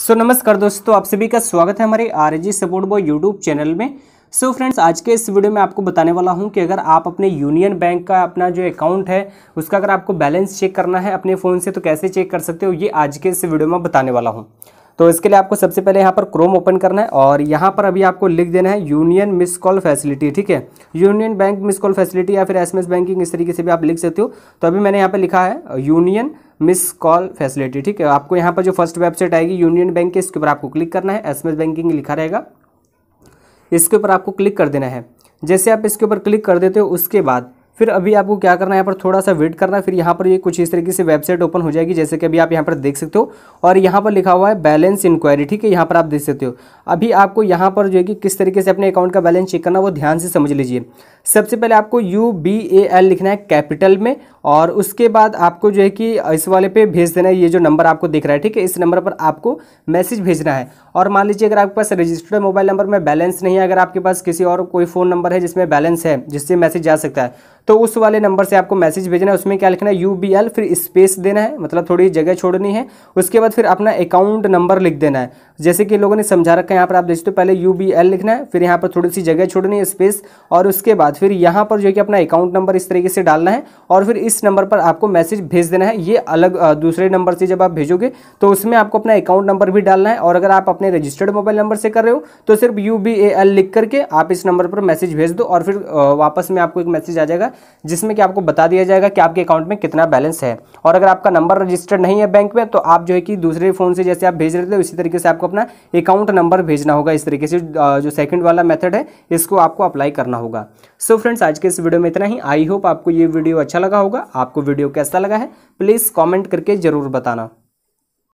सो so, नमस्कार दोस्तों आप सभी का स्वागत है हमारे R G support boy YouTube channel में सो so फ्रेंड्स आज के इस वीडियो में आपको बताने वाला हूं कि अगर आप अपने यूनियन बैंक का अपना जो अकाउंट है उसका अगर आपको बैलेंस चेक करना है अपने फ़ोन से तो कैसे चेक कर सकते हो ये आज के इस वीडियो में बताने वाला हूँ तो इसके लिए आपको सबसे पहले यहाँ पर क्रोम ओपन करना है और यहाँ पर अभी आपको लिख देना है यूनियन मिस कॉल फैसिलिटी ठीक है Union Bank miss call facility या फिर एस बैंकिंग इस तरीके से भी आप लिख सकते हो तो अभी मैंने यहाँ पर लिखा है यूनियन मिस कॉल फैसिलिटी ठीक है आपको यहाँ पर जो फर्स्ट वेबसाइट आएगी यूनियन बैंक की इसके ऊपर आपको क्लिक करना है एस बैंकिंग लिखा रहेगा इसके ऊपर आपको क्लिक कर देना है जैसे आप इसके ऊपर क्लिक कर देते हो उसके बाद फिर अभी आपको क्या करना है यहाँ पर थोड़ा सा वेट करना है फिर यहाँ पर ये यह कुछ इस तरीके से वेबसाइट ओपन हो जाएगी जैसे कि अभी आप यहाँ पर देख सकते हो और यहाँ पर लिखा हुआ है बैलेंस इंक्वायरी ठीक है यहाँ पर आप देख सकते हो अभी आपको यहाँ पर जो है कि किस तरीके से अपने अकाउंट का बैलेंस चेक करना वो ध्यान से समझ लीजिए सबसे पहले आपको यू बी ए एल लिखना है कैपिटल में और उसके बाद आपको जो है कि इस वाले पे भेज देना है ये जो नंबर आपको दिख रहा है ठीक है इस नंबर पर आपको मैसेज भेजना है और मान लीजिए अगर आपके पास रजिस्टर्ड मोबाइल नंबर में बैलेंस नहीं है अगर आपके पास किसी और कोई फ़ोन नंबर है जिसमें बैलेंस है जिससे मैसेज जा सकता है तो उस वाले नंबर से आपको मैसेज भेजना है उसमें क्या लिखना है यू बी एल फिर स्पेस देना है मतलब थोड़ी जगह छोड़नी है उसके बाद फिर अपना अकाउंट नंबर लिख देना है जैसे कि लोगों ने समझा रखा है यहाँ पर आप देखते हो पहले यू बी एल लिखना है फिर यहाँ पर थोड़ी सी जगह छोड़नी है स्पेस और उसके बाद फिर यहाँ पर जो है कि अपना अकाउंट नंबर इस तरीके से डालना है और फिर इस नंबर पर आपको मैसेज भेज देना है ये अलग दूसरे नंबर से जब आप भेजोगे तो उसमें आपको अपना अकाउंट नंबर भी डालना है और अगर आप अपने रजिस्टर्ड मोबाइल नंबर से कर रहे हो तो सिर्फ यू बी ए एल लिख करके आप इस नंबर पर मैसेज भेज दो और फिर वापस में आपको एक मैसेज आ जाएगा जिसमें कि आपको बता दिया जाएगा कि आपके अकाउंट में कितना बैलेंस है और अगर आपका नंबर रजिस्टर्ड नहीं है बैंक में तो आप जो है कि दूसरे फ़ोन से जैसे आप भेज रहे थे उसी तरीके से आपको अपना अकाउंट नंबर भेजना होगा इस तरीके से जो सेकंड वाला मेथड है इसको आपको अप्लाई करना होगा सो so फ्रेंड्स आज के इस वीडियो में इतना ही आई होप आपको ये वीडियो अच्छा लगा होगा होगा आपको वीडियो कैसा लगा है प्लीज़ कॉमेंट करके ज़रूर बताना